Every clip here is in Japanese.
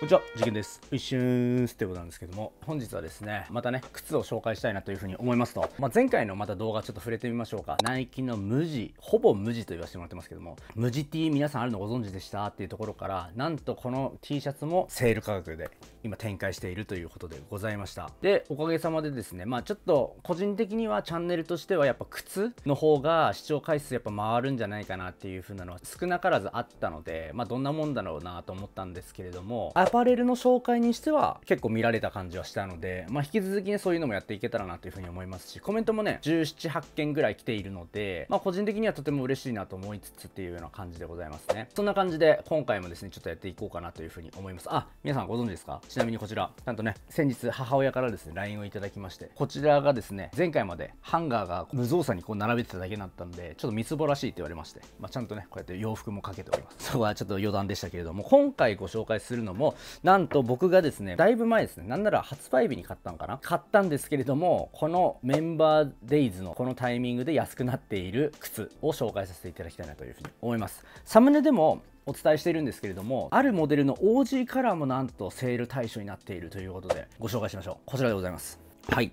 こんにちは、です。一瞬ステオなんですけども、本日はですね、またね、靴を紹介したいなというふうに思いますと、まあ、前回のまた動画ちょっと触れてみましょうか。ナイキの無地、ほぼ無地と言わせてもらってますけども、無地 T 皆さんあるのご存知でしたっていうところから、なんとこの T シャツもセール価格で今展開しているということでございました。で、おかげさまでですね、まあちょっと個人的にはチャンネルとしてはやっぱ靴の方が視聴回数やっぱ回るんじゃないかなっていうふうなのは少なからずあったので、まあどんなもんだろうなと思ったんですけれども、アパレルの紹介にしては結構見られた感じはしたので、まあ、引き続きね、そういうのもやっていけたらなというふうに思いますし、コメントもね、17、8件ぐらい来ているので、まあ、個人的にはとても嬉しいなと思いつつっていうような感じでございますね。そんな感じで、今回もですね、ちょっとやっていこうかなというふうに思います。あ、皆さんご存知ですかちなみにこちら、ちゃんとね、先日母親からですね、LINE をいただきまして、こちらがですね、前回までハンガーが無造作にこう並べてただけだったんで、ちょっとみつぼらしいって言われまして、まあ、ちゃんとね、こうやって洋服もかけております。そこはちょっと余談でしたけれども、今回ご紹介するのも、なんと僕がですね、だいぶ前ですね、なんなら発売日に買ったのかな買ったんですけれども、このメンバーデイズのこのタイミングで安くなっている靴を紹介させていただきたいなというふうに思います。サムネでもお伝えしているんですけれどもあるモデルの OG カラーもなんとセール対象になっているということでご紹介しましょうこちらでございますはい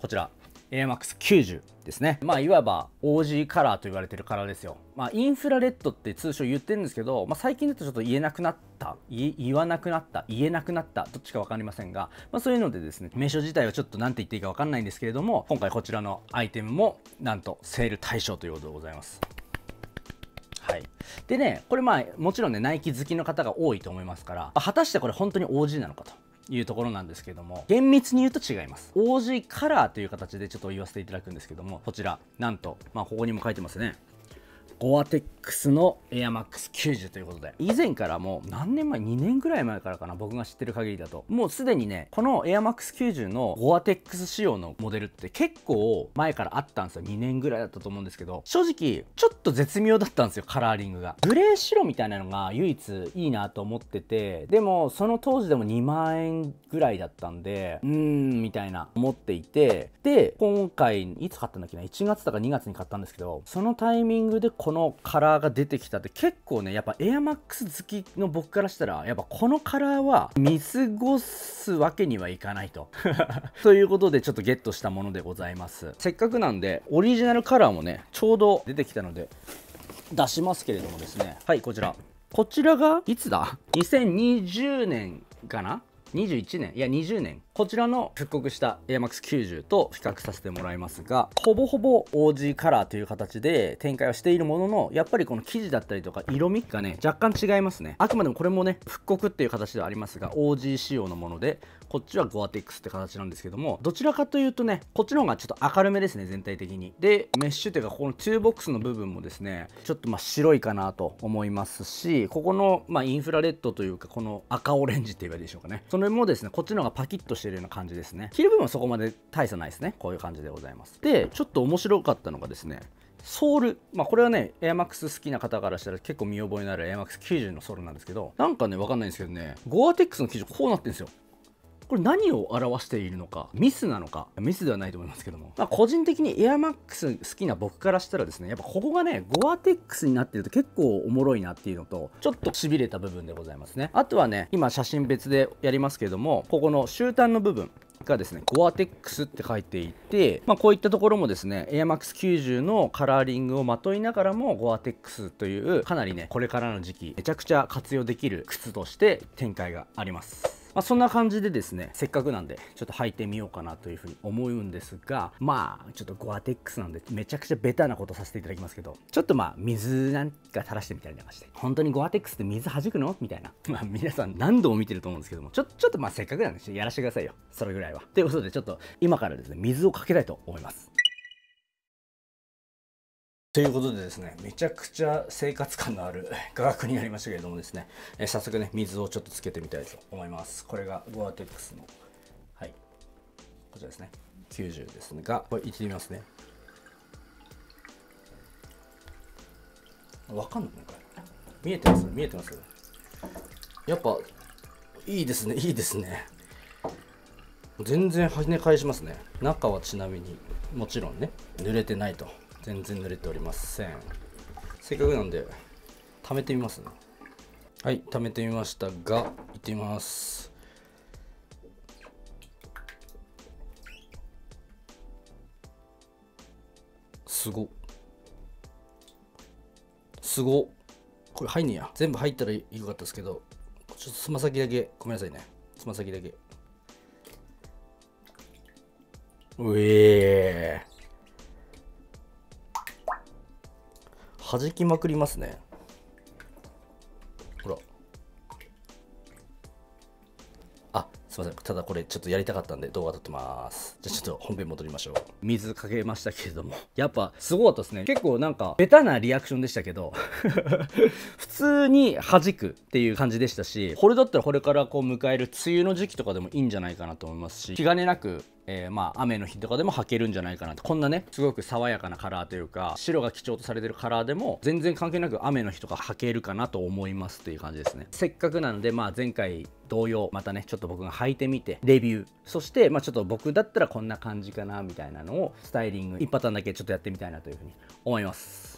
こちら a m a x 9 0ですね。まあ、いわば OG カラーと言われてるカラーですよ。まあ、インフラレッドって通称言ってるんですけど、まあ、最近だとちょっと言えなくなった、言わなくなった、言えなくなった、どっちかわかりませんが、まあ、そういうのでですね、名称自体はちょっと何て言っていいかわかんないんですけれども、今回こちらのアイテムも、なんとセール対象ということでございます。はい、でねこれまあもちろんねナイキ好きの方が多いと思いますから果たしてこれ本当に OG なのかというところなんですけども厳密に言うと違います OG カラーという形でちょっと言わせていただくんですけどもこちらなんとまあここにも書いてますねゴアテックスのエアマックス90ということで以前からもう何年前2年ぐらい前からかな僕が知ってる限りだともうすでにねこのエアマックス90のゴアテックス仕様のモデルって結構前からあったんですよ2年ぐらいだったと思うんですけど正直ちょっと絶妙だったんですよカラーリングがグレー白みたいなのが唯一いいなと思っててでもその当時でも2万円ぐらいだったんでうーんみたいな思っていてで今回いつ買ったんだっけな1月とか2月に買ったんですけどそのタイミングでこのカラーが出てきたって結構ねやっぱエアマックス好きの僕からしたらやっぱこのカラーは見過ごすわけにはいかないと ということでちょっとゲットしたものでございますせっかくなんでオリジナルカラーもねちょうど出てきたので出しますけれどもですねはいこちらこちらがいつだ2020年かな2 1年いや20年こちらの復刻した AMAX90 と比較させてもらいますがほぼほぼ OG カラーという形で展開はしているもののやっぱりこの生地だったりとか色味がね若干違いますねあくまでもこれもね復刻っていう形ではありますが OG 仕様のものでこっちはゴアテックスって形なんですけどもどちらかというとねこっちの方がちょっと明るめですね全体的にでメッシュというかここのチューボックスの部分もですねちょっとまあ白いかなと思いますしここのまあインフラレッドというかこの赤オレンジって言えばいいでしょうかねそのれもですねこっちの方がパキッとしてるような感じですね着る部分はそこまで大差ないですねこういう感じでございますでちょっと面白かったのがですねソール、まあ、これはね、エアマックス好きな方からしたら結構見覚えのあるエアマックス9 0のソールなんですけど、なんかね、わかんないんですけどね、ゴアテックスの生地こうなってるんですよ。これ何を表しているのか、ミスなのか、ミスではないと思いますけども、まあ、個人的に AirMax 好きな僕からしたらですね、やっぱここがね、ゴアテックスになってると結構おもろいなっていうのと、ちょっとしびれた部分でございますね。あとはね、今写真別でやりますけども、ここの終端の部分、がですね、ゴアテックスって書いていて、まあ、こういったところもですね、AirMax90 のカラーリングをまといながらも、ゴアテックスという、かなりね、これからの時期、めちゃくちゃ活用できる靴として展開があります。まあ、そんな感じでですねせっかくなんでちょっと履いてみようかなというふうに思うんですがまあちょっとゴアテックスなんでめちゃくちゃベタなことさせていただきますけどちょっとまあ水なんか垂らしてみたりなんかして本当にゴアテックスって水弾くのみたいな まあ皆さん何度も見てると思うんですけどもちょちょっとまあせっかくなんでやらせてくださいよそれぐらいはということでちょっと今からですね水をかけたいと思いますということでですね、めちゃくちゃ生活感のある画 角になりましたけれどもですね、えー、早速ね、水をちょっとつけてみたいと思います。これがゴアテックスの、はい、こちらですね、90ですが、これいってみますね。わかんないこれ。見えてます見えてますやっぱ、いいですね、いいですね。全然跳ね返しますね。中はちなみに、もちろんね、濡れてないと。全然濡れておりませんせっかくなんで貯めてみますねはい貯めてみましたがいってみますすごすごこれ入んねや全部入ったらよかったですけどちょっとつま先だけごめんなさいねつま先だけうえー弾きまくりますねほらあすいませんただこれちょっとやりたかったんで動画撮ってますじゃあちょっと本編戻りましょう水かけましたけれども やっぱすごかったですね結構なんかベタなリアクションでしたけど 普通に弾くっていう感じでしたしこれだったらこれからこう迎える梅雨の時期とかでもいいんじゃないかなと思いますし気兼ねなくえー、まあ雨の日とかでも履けるんじゃないかなとこんなねすごく爽やかなカラーというか白が基調とされてるカラーでも全然関係なく雨の日とか履けるかなと思いますという感じですねせっかくなのでまあ前回同様またねちょっと僕が履いてみてレビューそしてまあちょっと僕だったらこんな感じかなみたいなのをスタイリング1パターンだけちょっとやってみたいなというふうに思います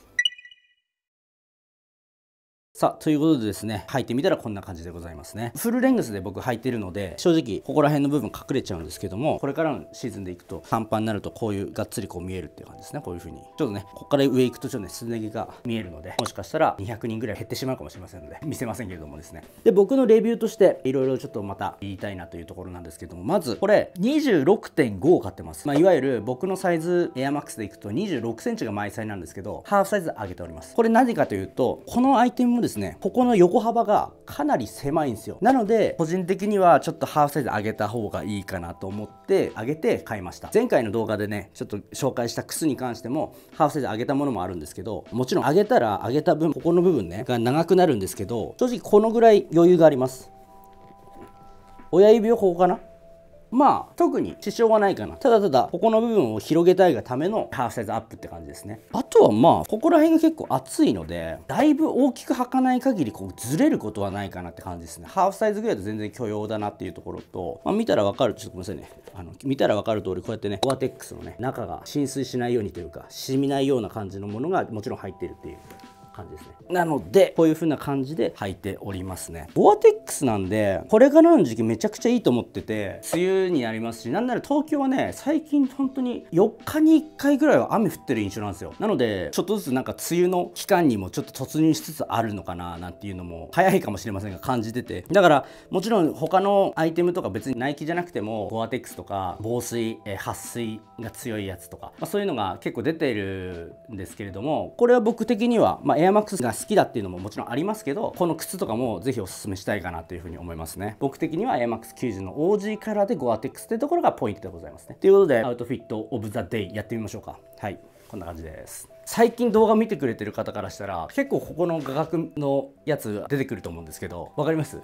さあということでですね履いてみたらこんな感じでございますねフルレングスで僕履いてるので正直ここら辺の部分隠れちゃうんですけどもこれからのシーズンでいくとンパンになるとこういうがっつりこう見えるっていう感じですねこういう風にちょっとねここから上行くとちょっとねすね毛が見えるのでもしかしたら200人ぐらい減ってしまうかもしれませんので見せませんけれどもですねで僕のレビューとしていろいろちょっとまた言いたいなというところなんですけどもまずこれ26.5を買ってます、まあ、いわゆる僕のサイズエアマックスでいくと26センチが毎サイなんですけどハーフサイズ上げておりますこれ何かというとこのアイテムもですねですねここの横幅がかなり狭いんですよなので個人的にはちょっとハーフサイズ上げた方がいいかなと思って上げて買いました前回の動画でねちょっと紹介した靴に関してもハーフサイズ上げたものもあるんですけどもちろん上げたら上げた分ここの部分ねが長くなるんですけど正直このぐらい余裕があります親指をここかなまあ特に支障はないかなただただここの部分を広げたいがためのハーフサイズアップって感じですねあとはまあここら辺が結構厚いのでだいぶ大きく履かない限りこうずれることはないかなって感じですねハーフサイズぐらいだと全然許容だなっていうところと、まあ、見たらわかるちょっとごめんなさいねあの見たらわかる通りこうやってねゴアテックスのね中が浸水しないようにというか染みないような感じのものがもちろん入ってるっていう感じですねなのでこういう風な感じで履いておりますねボアテックスなんでこれからの時期めちゃくちゃいいと思ってて梅雨になりますしなんなら東京はね最近本当に4日に1回ぐらいは雨降ってる印象なんですよなのでちょっとずつなんか梅雨の期間にもちょっと突入しつつあるのかななんていうのも早いかもしれませんが感じててだからもちろん他のアイテムとか別にナイキじゃなくてもボアテックスとか防水、え撥水が強いやつとか、まあ、そういうのが結構出ているんですけれどもこれは僕的には、まあ、エエアマックスが好きだっていうのももちろんありますけどこの靴とかもぜひおすすめしたいかなというふうに思いますね僕的にはエアマックス90の OG カラーでゴアテックスというところがポイントでございますねということでアウトフィットオブザデイやってみましょうかはいこんな感じです最近動画見てくれてる方からしたら結構ここの画角のやつ出てくると思うんですけどわかります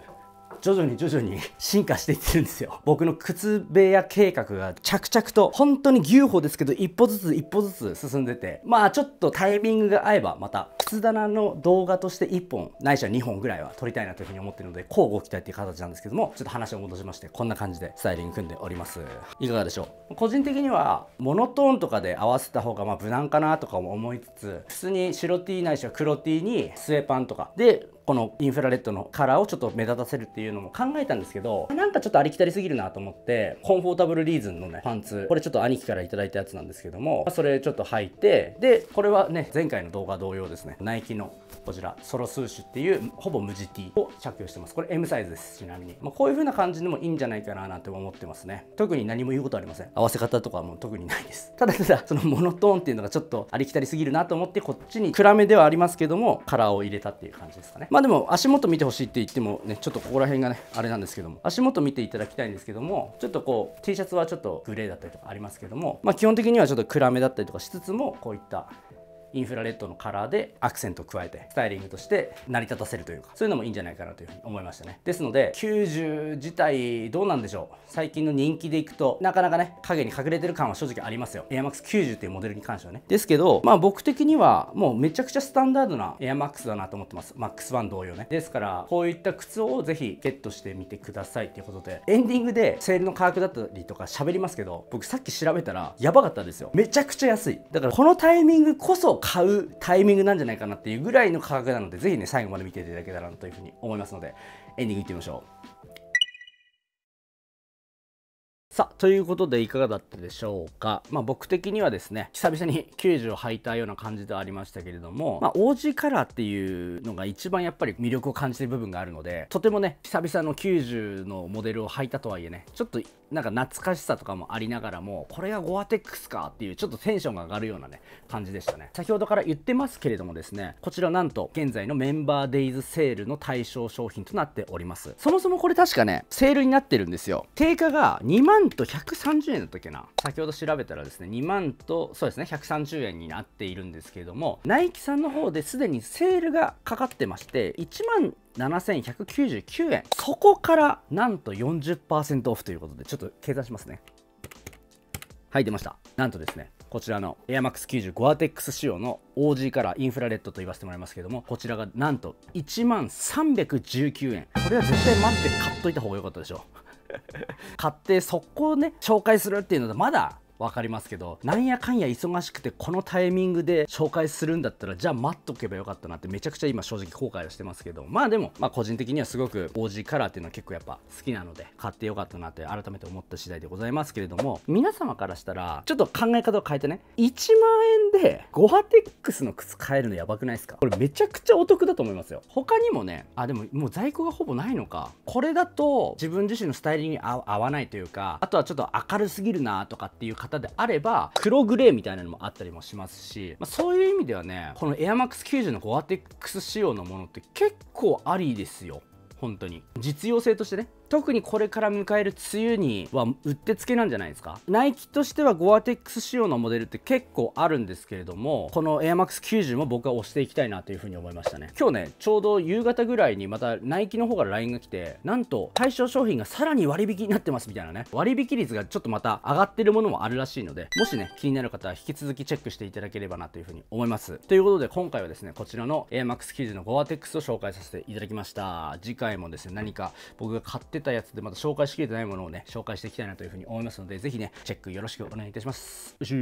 徐々に徐々に進化していってるんですよ。僕の靴部屋計画が着々と、本当に牛歩ですけど、一歩ずつ一歩ずつ進んでて、まあちょっとタイミングが合えば、また靴棚の動画として1本、ないしは2本ぐらいは撮りたいなというふうに思ってるので、交互期待っていう形なんですけども、ちょっと話を戻しまして、こんな感じでスタイリング組んでおります。いかがでしょう個人的には、モノトーンとかで合わせた方がまあ無難かなとかも思いつつ、普通に白 T ないしは黒 T にスウェーパンとか、で、このインフラレッドのカラーをちょっと目立たせるっていうのも考えたんですけどなんかちょっとありきたりすぎるなと思ってコンフォータブルリーズンのねパンツこれちょっと兄貴から頂いたやつなんですけどもそれちょっと履いてでこれはね前回の動画同様ですねナイキのこちらソロスーシュっていうほぼ無地 T を着用してますこれ M サイズですちなみに、まあ、こういう風な感じでもいいんじゃないかななんて思ってますね特に何も言うことありません合わせ方とかも特にないですただただそのモノトーンっていうのがちょっとありきたりすぎるなと思ってこっちに暗めではありますけどもカラーを入れたっていう感じですかねまあでも足元見てほしいって言ってもね、ちょっとここら辺がね、あれなんですけども、足元見ていただきたいんですけども、ちょっとこう T シャツはちょっとグレーだったりとかありますけども、まあ基本的にはちょっと暗めだったりとかしつつも、こういったインフラレッドのカラーでアクセントを加えてスタイリングとして成り立たせるというかそういうのもいいんじゃないかなというふうに思いましたねですので90自体どうなんでしょう最近の人気でいくとなかなかね影に隠れてる感は正直ありますよ AirMax90 っていうモデルに関してはねですけどまあ僕的にはもうめちゃくちゃスタンダードな AirMax だなと思ってます MAX1 同様ねですからこういった靴をぜひゲットしてみてくださいっていうことでエンディングでセールの価格だったりとか喋りますけど僕さっき調べたらやばかったですよめちゃくちゃ安いだからこのタイミングこそ買うタイミングなんじゃないかなっていうぐらいの価格なので、ぜひね、最後まで見ていただけたらなというふうに思いますので、エンディングいってみましょう。さあ、ということでいかがだったでしょうか。まあ僕的にはですね、久々に90を履いたような感じではありましたけれども、まあ OG カラーっていうのが一番やっぱり魅力を感じてる部分があるので、とてもね、久々の90のモデルを履いたとはいえね、ちょっとなんか懐かしさとかもありながらもこれがゴアテックスかっていうちょっとテンションが上がるようなね感じでしたね先ほどから言ってますけれどもですねこちらなんと現在のメンバーデイズセールの対象商品となっておりますそもそもこれ確かねセールになってるんですよ定価が2万と130円だったっけな先ほど調べたらですね2万とそうですね130円になっているんですけれどもナイキさんの方ですでにセールがかかってまして1万7199円そこからなんと40%オフということでちょっと計算しますねはい出ましたなんとですねこちらのエアマックス9 0ゴアテックス仕様の OG ラーインフラレッドと言わせてもらいますけどもこちらがなんと1万319円これは絶対待って買っといた方が良かったでしょ買って速攻ね紹介するっていうのはまだ分かりますけどなんやかんや忙しくてこのタイミングで紹介するんだったらじゃあ待っとけばよかったなってめちゃくちゃ今正直後悔はしてますけどまあでも、まあ、個人的にはすごく OG カラーっていうのは結構やっぱ好きなので買ってよかったなって改めて思った次第でございますけれども皆様からしたらちょっと考え方を変えてね1万円でゴアテックスの靴買えるのやばくないですかこれめちゃくちゃお得だと思いますよ他にもねあでももう在庫がほぼないのかこれだと自分自身のスタイリングに合わないというかあとはちょっと明るすぎるなとかっていう方であれば黒グレーみたいなのもあったりもしますし、まあ、そういう意味ではねこのエアマックス90のゴアテックス仕様のものって結構ありですよ本当に実用性としてね特にこれから迎える梅雨にはうってつけなんじゃないですかナイキとしてはゴアテックス仕様のモデルって結構あるんですけれどもこの AirMax90 も僕は押していきたいなというふうに思いましたね今日ねちょうど夕方ぐらいにまたナイキの方から LINE が来てなんと対象商品がさらに割引になってますみたいなね割引率がちょっとまた上がってるものもあるらしいのでもしね気になる方は引き続きチェックしていただければなというふうに思いますということで今回はですねこちらの AirMax90 のゴアテックスを紹介させていただきました次回もですね何か僕が買ってたやつでまだ紹介しきれてないものをね紹介していきたいなというふうに思いますのでぜひねチェックよろしくお願いいたしますよし